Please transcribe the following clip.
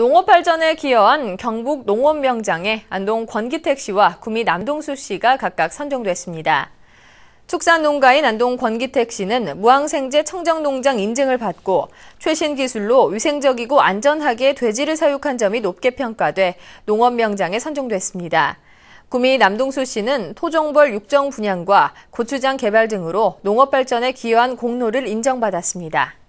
농업 발전에 기여한 경북 농업명장에 안동 권기택 씨와 구미 남동수 씨가 각각 선정됐습니다. 축산 농가인 안동 권기택 씨는 무항생제 청정농장 인증을 받고 최신 기술로 위생적이고 안전하게 돼지를 사육한 점이 높게 평가돼 농업명장에 선정됐습니다. 구미 남동수 씨는 토종벌 육정 분양과 고추장 개발 등으로 농업 발전에 기여한 공로를 인정받았습니다.